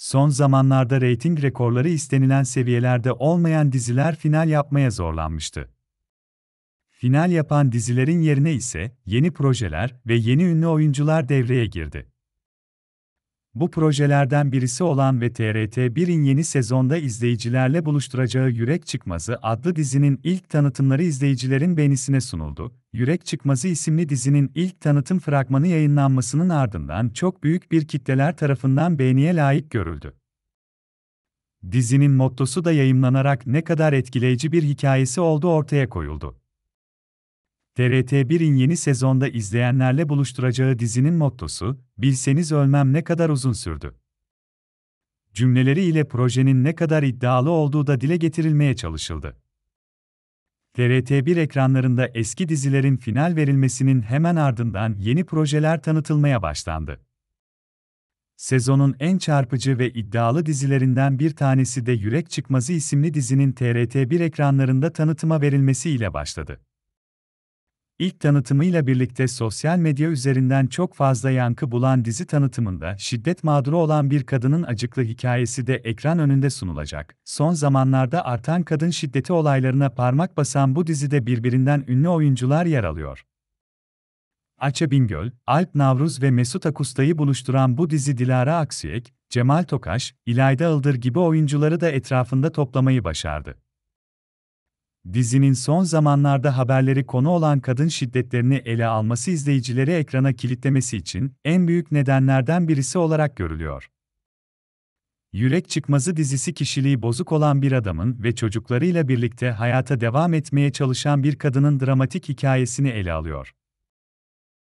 Son zamanlarda reyting rekorları istenilen seviyelerde olmayan diziler final yapmaya zorlanmıştı. Final yapan dizilerin yerine ise yeni projeler ve yeni ünlü oyuncular devreye girdi. Bu projelerden birisi olan ve TRT1'in yeni sezonda izleyicilerle buluşturacağı Yürek Çıkmazı adlı dizinin ilk tanıtımları izleyicilerin beğenisine sunuldu. Yürek Çıkmazı isimli dizinin ilk tanıtım fragmanı yayınlanmasının ardından çok büyük bir kitleler tarafından beğeniye layık görüldü. Dizinin mottosu da yayımlanarak ne kadar etkileyici bir hikayesi olduğu ortaya koyuldu. TRT1'in yeni sezonda izleyenlerle buluşturacağı dizinin mottosu, bilseniz ölmem ne kadar uzun sürdü. Cümleleri ile projenin ne kadar iddialı olduğu da dile getirilmeye çalışıldı. TRT1 ekranlarında eski dizilerin final verilmesinin hemen ardından yeni projeler tanıtılmaya başlandı. Sezonun en çarpıcı ve iddialı dizilerinden bir tanesi de Yürek Çıkmazı isimli dizinin TRT1 ekranlarında tanıtıma verilmesiyle başladı. İlk tanıtımıyla birlikte sosyal medya üzerinden çok fazla yankı bulan dizi tanıtımında şiddet mağduru olan bir kadının acıklı hikayesi de ekran önünde sunulacak. Son zamanlarda artan kadın şiddeti olaylarına parmak basan bu dizide birbirinden ünlü oyuncular yer alıyor. Ayça Bingöl, Alp Navruz ve Mesut Akusta'yı buluşturan bu dizi Dilara Aksiyek, Cemal Tokaş, İlayda Ildır gibi oyuncuları da etrafında toplamayı başardı. Dizinin son zamanlarda haberleri konu olan kadın şiddetlerini ele alması izleyicileri ekrana kilitlemesi için en büyük nedenlerden birisi olarak görülüyor. Yürek Çıkmazı dizisi kişiliği bozuk olan bir adamın ve çocuklarıyla birlikte hayata devam etmeye çalışan bir kadının dramatik hikayesini ele alıyor.